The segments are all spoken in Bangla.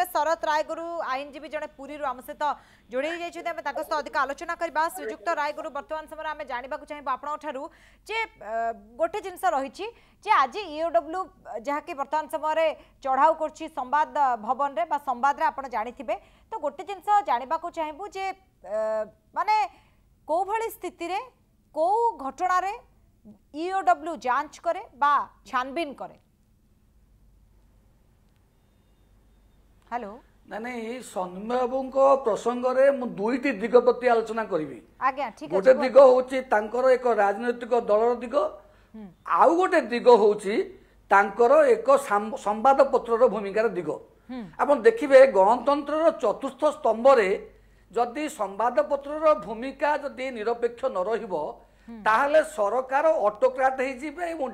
ভাবে শরৎ রায়গুরু আইনজীবী জন পুরী আম সহ যোড়াই যাই আমি তাঁর সহ অধিক আলোচনা করা শ্রীযুক্ত রায়গুরু বর্তমান সময় আমি জাঁয়া চাহিদা আপনার যে গোটে জিনিস রয়েছে যে আজ ইওডব্লু যা কি বর্তমান সময় চড়াও করছি সংবাদ ভবনরে বা সংবাদে আপনার জাঁথিবে তো গোটে জিনিস জাঁয়া চাহিবু যে মানে কোভাবে স্থিতিরে কেউ ঘটনার ইওডব্লু যাঞ্চ করে বা ছানবিন করে ହ୍ୟାଲୋ ନାଇଁ ନାଇଁ ସନ୍ମୟ ବାବୁଙ୍କ ପ୍ରସଙ୍ଗରେ ମୁଁ ଦୁଇଟି ଦିଗ ପ୍ରତି ଆଲୋଚନା କରିବି ଗୋଟେ ଦିଗ ହଉଛି ତାଙ୍କର ଏକ ରାଜନୈତିକ ଦଳର ଦିଗ ଆଉ ଗୋଟେ ଦିଗ ହଉଛି ତାଙ୍କର ଏକ ସମ୍ବାଦପତ୍ରର ଭୂମିକାର ଦିଗ ଆପଣ ଦେଖିବେ ଗଣତନ୍ତ୍ରର ଚତୁର୍ଥ ସ୍ତମ୍ଭରେ ଯଦି ସମ୍ବାଦପତ୍ରର ଭୂମିକା ଯଦି ନିରପେକ୍ଷ ନ ରହିବ ତାହେଲେ ସରକାର ଅଟୋକ୍ରାଟ ହେଇଯିବେ ଏବଂ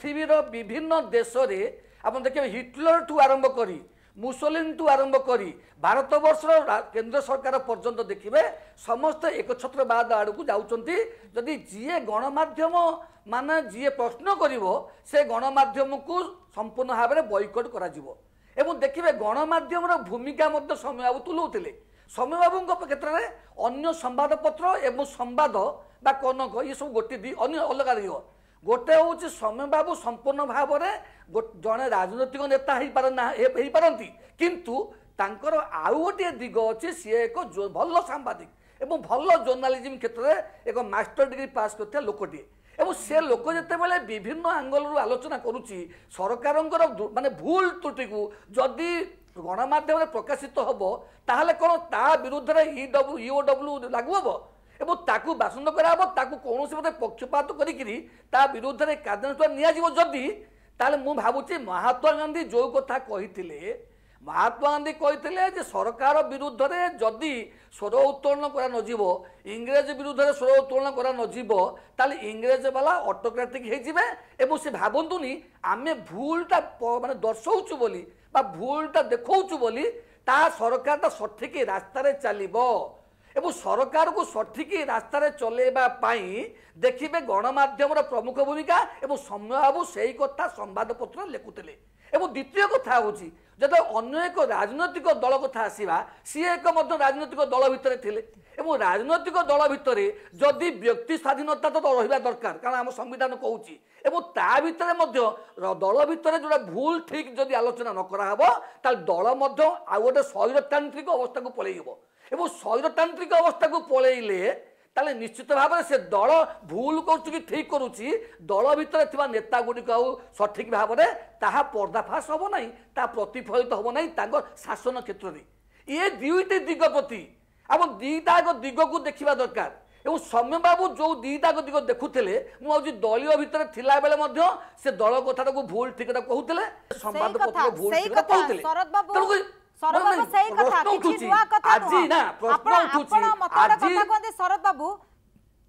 ପୃଥିବୀର ବିଭିନ୍ନ ଦେଶରେ ଆପଣ ଦେଖିବେ ହିଟଲରଠୁ ଆରମ୍ଭ କରି ମୁସଲିନ୍ଠୁ ଆରମ୍ଭ କରି ଭାରତବର୍ଷର କେନ୍ଦ୍ର ସରକାର ପର୍ଯ୍ୟନ୍ତ ଦେଖିବେ ସମସ୍ତେ ଏକଛତ୍ରବାଦ ଆଡ଼କୁ ଯାଉଛନ୍ତି ଯଦି ଯିଏ ଗଣମାଧ୍ୟମ ମାନେ ଯିଏ ପ୍ରଶ୍ନ କରିବ ସେ ଗଣମାଧ୍ୟମକୁ ସମ୍ପୂର୍ଣ୍ଣ ଭାବରେ ବୟକଟ୍ କରାଯିବ ଏବଂ ଦେଖିବେ ଗଣମାଧ୍ୟମର ଭୂମିକା ମଧ୍ୟ ସୌମ୍ୟବାବୁ ତୁଲାଉଥିଲେ ସୌମ୍ୟବାବୁଙ୍କ କ୍ଷେତ୍ରରେ ଅନ୍ୟ ସମ୍ବାଦପତ୍ର ଏବଂ ସମ୍ବାଦ ବା କନକ ଇଏ ସବୁ ଗୋଟିଏ ଦୁଇ ଅନ୍ୟ ଅଲଗା ରହିବ ଗୋଟେ ହେଉଛି ସୌମ୍ୟ ବାବୁ ସମ୍ପୂର୍ଣ୍ଣ ଭାବରେ ଜଣେ ରାଜନୈତିକ ନେତା ହେଇପାର ନା ହେଇପାରନ୍ତି କିନ୍ତୁ ତାଙ୍କର ଆଉ ଗୋଟିଏ ଦିଗ ଅଛି ସିଏ ଏକ ଭଲ ସାମ୍ବାଦିକ ଏବଂ ଭଲ ଜର୍ଣ୍ଣାଲିଜିମ୍ କ୍ଷେତ୍ରରେ ଏକ ମାଷ୍ଟର ଡିଗ୍ରୀ ପାସ୍ କରିଥିବା ଲୋକଟିଏ ଏବଂ ସେ ଲୋକ ଯେତେବେଳେ ବିଭିନ୍ନ ଆଙ୍ଗଲରୁ ଆଲୋଚନା କରୁଛି ସରକାରଙ୍କର ମାନେ ଭୁଲ ତ୍ରୁଟିକୁ ଯଦି ଗଣମାଧ୍ୟମରେ ପ୍ରକାଶିତ ହେବ ତାହେଲେ କ'ଣ ତା ବିରୁଦ୍ଧରେ ଇ ଡବ୍ଲୁ ଇଓ ଡବ୍ଲୁ ଲାଗୁ ହେବ এবং তাকে বাসন্দ করা হব তাকে কৌশি মতো পক্ষপাত করি তা বিধে কার্যানুষ্ঠান নিয়ে যদি তাহলে মু ভাবুছি মহাত্মা গান্ধী যে কথা কে মহাত্মা গান্ধী কে যে সরকার বিরুদ্ধে যদি স্বর উত্তোলন করা নযিব ইংরেজ বিরুদ্ধে স্বর উত্তোলন করা নযিব তাহলে ইংরেজ বালা অটোক্রাটিক হয়ে যাবে এবং সে ভাবতুনি আমি ভুলটা মানে দর্শাউছু বলে বা ভুলটা দেখাউছু বলে তা সরকারটা সঠিক রাস্তায় চালিব ଏବଂ ସରକାରକୁ ସଠିକ୍ ରାସ୍ତାରେ ଚଲେଇବା ପାଇଁ ଦେଖିବେ ଗଣମାଧ୍ୟମର ପ୍ରମୁଖ ଭୂମିକା ଏବଂ ସମୟ ବାବୁ ସେଇ କଥା ସମ୍ବାଦପତ୍ର ଲେଖୁଥିଲେ ଏବଂ ଦ୍ୱିତୀୟ କଥା ହେଉଛି ଯେତେବେଳେ ଅନ୍ୟ ଏକ ରାଜନୈତିକ ଦଳ କଥା ଆସିବା ସିଏ ଏକ ମଧ୍ୟ ରାଜନୈତିକ ଦଳ ଭିତରେ ଥିଲେ ଏବଂ ରାଜନୈତିକ ଦଳ ଭିତରେ ଯଦି ବ୍ୟକ୍ତି ସ୍ୱାଧୀନତା ତ ରହିବା ଦରକାର କାରଣ ଆମ ସମ୍ବିଧାନ କହୁଛି ଏବଂ ତା ଭିତରେ ମଧ୍ୟ ଦଳ ଭିତରେ ଯେଉଁଟା ଭୁଲ ଠିକ୍ ଯଦି ଆଲୋଚନା ନ କରାହେବ ତାହେଲେ ଦଳ ମଧ୍ୟ ଆଉ ଗୋଟେ ଶୈରତାନ୍ତ୍ରିକ ଅବସ୍ଥାକୁ ପଳେଇବ ଏବଂ ଶୈରତାନ୍ତ୍ରିକ ଅବସ୍ଥାକୁ ପଳେଇଲେ তাহলে ନିଶ୍ଚିତ ଭାବରେ ସେ ଦଳ ଭୁଲ କରୁଛି କି ଠିକ୍ କରୁଛି ଦଳ ଭିତରେ ଥିବା ନେତା ଗୁଡ଼ିକ ଆଉ ସଠିକ୍ ଭାବରେ ତାହା ପର୍ଦ୍ଦାଫାସ ହେବ ନାହିଁ ତାହା ପ୍ରତିଫଳିତ ହେବ ନାହିଁ ତାଙ୍କ ଶାସନ କ୍ଷେତ୍ରରେ ଇଏ ଦୁଇଟି ଦିଗ ପ୍ରତି ଆମ ଦୁଇଟାକ ଦିଗକୁ ଦେଖିବା ଦରକାର এবং সৌম্যবাবু যে দুইটাক দিগ দেখুলে মু দলীয় ভিতরে থিলা বেলে মধ্য সে দল কথাটাকে ভুল ঠিকটা কুলে সংবাদপত্র ভুল ঠিকটা কুলে ଉଠୁଛି ଆଜି ନା ପ୍ରଶ୍ନ ଉଠୁଛି ଆଜି ଶରତ ବାବୁ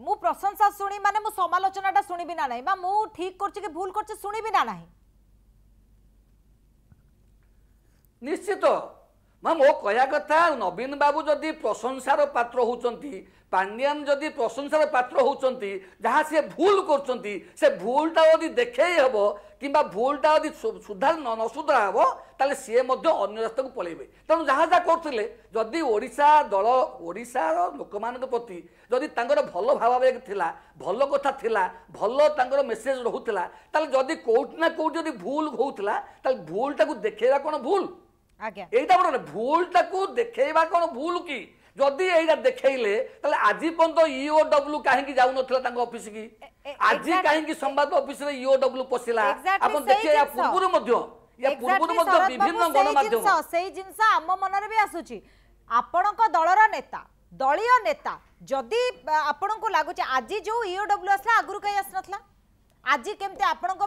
ମୁଁ ପ୍ରଶଂସା ଶୁଣି ମାନେ ମୁଁ ସମାଲୋଚନାଟା ଶୁଣିବି ନା ନାହିଁ ବା ମୁଁ ଠିକ କରୁଛି କି ଭୁଲ କରୁଛି ଶୁଣିବି ନା ନାହିଁ ନିଶ୍ଚିତ ମା ମୋ କହିବା କଥା ନବୀନ ବାବୁ ଯଦି ପ୍ରଶଂସାର ପାତ୍ର ହେଉଛନ୍ତି ପାଣ୍ଡିଆନ ଯଦି ପ୍ରଶଂସାର ପାତ୍ର ହେଉଛନ୍ତି ଯାହା ସେ ଭୁଲ କରୁଛନ୍ତି ସେ ଭୁଲଟା ଯଦି ଦେଖେଇ ହେବ କିମ୍ବା ଭୁଲଟା ଯଦି ସୁଧାର ନ ସୁଧରା ହେବ ତାହେଲେ ସିଏ ମଧ୍ୟ ଅନ୍ୟ ରାସ୍ତାକୁ ପଳେଇବେ ତେଣୁ ଯାହା ଯାହା କରୁଥିଲେ ଯଦି ଓଡ଼ିଶା ଦଳ ଓଡ଼ିଶାର ଲୋକମାନଙ୍କ ପ୍ରତି ଯଦି ତାଙ୍କର ଭଲ ଭାବାବେଗ ଥିଲା ଭଲ କଥା ଥିଲା ଭଲ ତାଙ୍କର ମେସେଜ ରହୁଥିଲା ତାହେଲେ ଯଦି କୋଉଠି ନା କୋଉଠି ଯଦି ଭୁଲ ହେଉଥିଲା ତାହେଲେ ଭୁଲଟାକୁ ଦେଖେଇବା କ'ଣ ଭୁଲ ଏଇଟା ବଡ଼ ଭୁଲଟାକୁ ଦେଖେଇବା କ'ଣ ଭୁଲ କି ଯଦି ଏଇଟା ଦେଖେଇଲେ ତାହେଲେ ଆଜି ପର୍ଯ୍ୟନ୍ତ ଇଓ ଡବ୍ଲୁ କାହିଁକି ଯାଉନଥିଲା ତାଙ୍କ ଅଫିସ କି ଆଜି କାହିଁକି ସମ୍ବାଦ ଅଫିସରେ ଇଓ ଡବ୍ଲୁ ପଶିଲା ଆପଣ ଦେଖିବା ପୂର୍ବରୁ ମଧ୍ୟ ପୂର୍ବରୁ ମଧ୍ୟ ବିଭିନ୍ନ ଗଣମାଧ୍ୟମ ସେଇ ଜିନିଷ ଆମ ମନରେ ବି ଆସୁଛି ଆପଣଙ୍କ ଦଳର ନେତା ଦଳୀୟ ନେତା ଯଦି ଆପଣଙ୍କୁ ଲାଗୁଛି ଆଜି ଯେଉଁ ଇଓଡବ୍ଲ୍ୟୁ ଆସିଲା ଆଗରୁ କାହିଁ ଆସିନଥିଲା ଆଜି କେମିତି ଆପଣଙ୍କ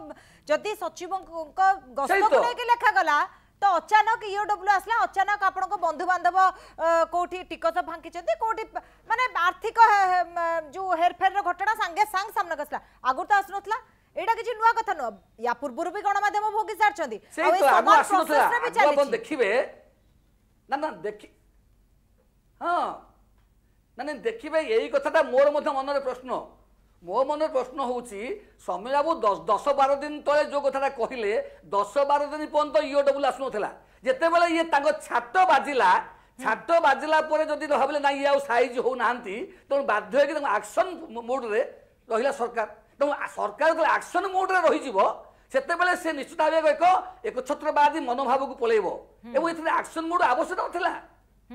ଯଦି ସଚିବଙ୍କ ଗସ୍ତକୁ ନେଇକି ଲେଖାଗଲା ତ ଅଚାନକ ଇଓଡବ୍ଲ୍ୟୁ ଆସିଲା ଅଚାନକ ଆପଣଙ୍କ ବନ୍ଧୁବାନ୍ଧବ କୋଉଠି ଟିକସ ଫାଙ୍କିଛନ୍ତି କୋଉଠି ମାନେ ଆର୍ଥିକ ଯେଉଁ ହେରଫେରର ଘଟଣା ସାଙ୍ଗେ ସାଙ୍ଗ ସାମ୍ନାକୁ ଆସିଲା ଆଗରୁ ତ ଆସୁନଥିଲା এটা কিছু নয়া কথা নয় ইয়া পূর্বরু বি গণমাধ্যম ভোগি সারছন্তি সেই তো আগু আসনতলা আগু আপন দেখিবে না না দেখি হ্যাঁ না না দেখিবে এই কথাটা মোর মধ্যে মনের প্রশ্ন ମୋ ମନରେ ପ୍ରଶ୍ନ ହେଉଛି ସମୀର ବାବୁ ଦଶ ବାର ଦିନ ତଳେ ଯେଉଁ କଥାଟା କହିଲେ ଦଶ ବାର ଦିନ ପର୍ଯ୍ୟନ୍ତ ଇଓ ଡବୁଲ ଆସୁନଥିଲା ଯେତେବେଳେ ଇଏ ତାଙ୍କ ଛାଟ ବାଜିଲା ଛାଟ ବାଜିଲା ପରେ ଯଦି ଭାବିଲେ ନା ଇଏ ଆଉ ସାଇଜ୍ ହେଉନାହାନ୍ତି ତେଣୁ ବାଧ୍ୟ ହେଇକି ତାଙ୍କ ଆକ୍ସନ୍ ମୋଡ଼ରେ ରହିଲା ସରକାର ତେଣୁ ସରକାରଙ୍କ ଆକ୍ସନ ମୋଡ଼ରେ ରହିଯିବ ସେତେବେଳେ ସେ ନିଶ୍ଚିତ ଭାବେ ଏକ ଏକଛତ୍ରବାଦୀ ମନୋଭାବକୁ ପଳେଇବ ଏବଂ ଏଥିରେ ଆକ୍ସନ ମୋଡ଼ ଆବଶ୍ୟକ ଥିଲା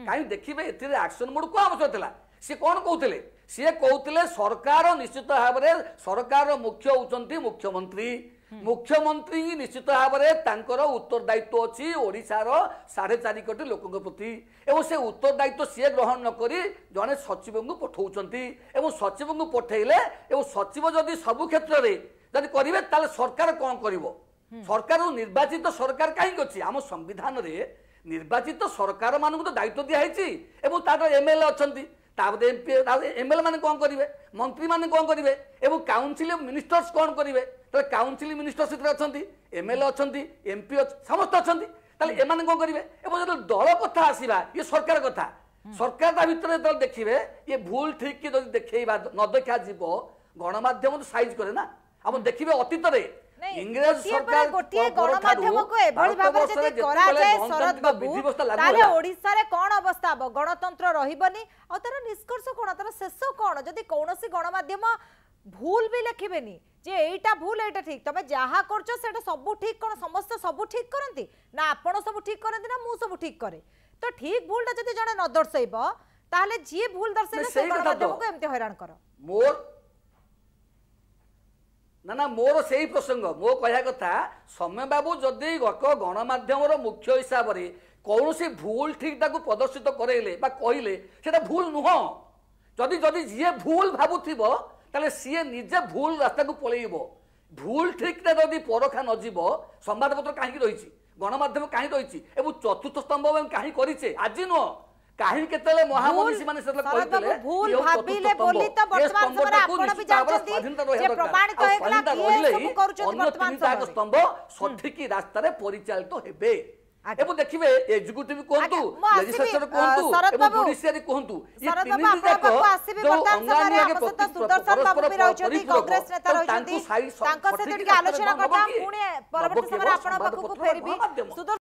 କାହିଁକି ଦେଖିବେ ଏଥିରେ ଆକ୍ସନ ମୋଡ଼ କ'ଣ ଆବଶ୍ୟକ ଥିଲା ସିଏ କ'ଣ କହୁଥିଲେ ସିଏ କହୁଥିଲେ ସରକାର ନିଶ୍ଚିତ ଭାବରେ ସରକାରର ମୁଖ୍ୟ ହେଉଛନ୍ତି ମୁଖ୍ୟମନ୍ତ୍ରୀ ମୁଖ୍ୟମନ୍ତ୍ରୀ ନିଶ୍ଚିତ ଭାବରେ ତାଙ୍କର ଉତ୍ତରଦାୟିତ୍ୱ ଅଛି ଓଡ଼ିଶାର ସାଢ଼େ ଚାରି କୋଟି ଲୋକଙ୍କ ପ୍ରତି ଏବଂ ସେ ଉତ୍ତରଦାୟିତ୍ୱ ସିଏ ଗ୍ରହଣ ନକରି ଜଣେ ସଚିବଙ୍କୁ ପଠାଉଛନ୍ତି ଏବଂ ସଚିବଙ୍କୁ ପଠାଇଲେ ଏବଂ ସଚିବ ଯଦି ସବୁ କ୍ଷେତ୍ରରେ ଯଦି କରିବେ ତାହେଲେ ସରକାର କ'ଣ କରିବ ସରକାର ନିର୍ବାଚିତ ସରକାର କାହିଁକି ଅଛି ଆମ ସମ୍ବିଧାନରେ ନିର୍ବାଚିତ ସରକାରମାନଙ୍କୁ ତ ଦାୟିତ୍ୱ ଦିଆହେଇଛି ଏବଂ ତାର ଏମ୍ଏଲ୍ଏ ଅଛନ୍ତି তাপরে এমপি এমএলএ মানে কম করবে মন্ত্রী মানে কম করবে এবং কাউন্সিল মিনিষ্টর্স কম করবে তাহলে কাউন্সিল মিনিষ্টর সেতরে অনেক এমএলএ অনেক এমপি সমস্ত অনেক তাহলে এমানে কম করবে এবং যেত দল কথা আসবা ইয়ে সরকার কথা সরকার তা ভিতরে যেত দেখবে ইয়ে ভুল ঠিক কি যদি দেখেবা ন দেখা যাব গণমাধ্যম তো সাইজ করে না আপনি দেখবে অতীতরে ইংরেজ সরকার গোটিয়ে গণমাধ্যমকু এভাবে ভাবে যদি করা যায় শরদ বাবু তাহলে ওড়িশারে কোন অবস্থা হব গণতন্ত্র রহিবনি আর তার নিষ্কর্ষ কোন তার শেষ কোন যদি কোনসি গণমাধ্যম ভুল বি লেখিবেনি যে এইটা ভুল এইটা ঠিক তুমি যাহা করছো সেটা সবু ঠিক কোন সমস্ত সবু ঠিক করতে না আপন সবু ঠিক করতে না মু সবু ঠিক করে তো ঠিক ভুলটা যদি জনে ন দর্শাইব তাহলে যে ভুল দর্শাইলে সে গণমাধ্যমকু এমতে হইরাণ কর মোর ନା ନା ମୋର ସେଇ ପ୍ରସଙ୍ଗ ମୋ କହିବା କଥା ସୌମ୍ୟ ବାବୁ ଯଦି ଏକ ଗଣମାଧ୍ୟମର ମୁଖ୍ୟ ହିସାବରେ କୌଣସି ଭୁଲ ଠିକ୍ ତାକୁ ପ୍ରଦର୍ଶିତ କରେଇଲେ ବା କହିଲେ ସେଟା ଭୁଲ ନୁହଁ ଯଦି ଯଦି ଯିଏ ଭୁଲ ଭାବୁଥିବ ତାହେଲେ ସିଏ ନିଜେ ଭୁଲ ରାସ୍ତାକୁ ପଳେଇବ ଭୁଲ ଠିକ୍ଟା ଯଦି ପରଖା ନଯିବ ସମ୍ବାଦପତ୍ର କାହିଁକି ରହିଛି ଗଣମାଧ୍ୟମ କାହିଁକି ରହିଛି ଏବଂ ଚତୁର୍ଥ ସ୍ତମ୍ଭ କାହିଁ କରିଛେ ଆଜି ନୁହଁ କାହିଁ କେତେବେଳେ ମହାମନିଷୀ ମାନେ ସେତେବେଳେ କହିଥିଲେ ଭୁଲ ଭାବିଲେ ବୋଲି ତ ବର୍ତ୍ତମାନ ସମୟରେ ଆପଣ ବି ଜାଣିଛନ୍ତି ଯେ ପ୍ରମାଣିତ ହେଇଗଲା କିଏ ସବୁ କରୁଛନ୍ତି ବର୍ତ୍ତମାନ ସମୟରେ ସ୍ତମ୍ଭ ସଠିକ ରାସ୍ତାରେ ପରିଚାଳିତ ହେବେ ଏବଂ ଦେଖିବେ ଏକ୍ଜିକ୍ୟୁଟିଭ କୁହନ୍ତୁ ଲେଜିସ୍ଲେଚର କୁହନ୍ତୁ ଏବଂ ଜୁଡିସିଆରୀ କୁହନ୍ତୁ ତାଙ୍କୁ ସାଇ ସଠିକ ରାସ୍ତାରେ ନେବ କିଏ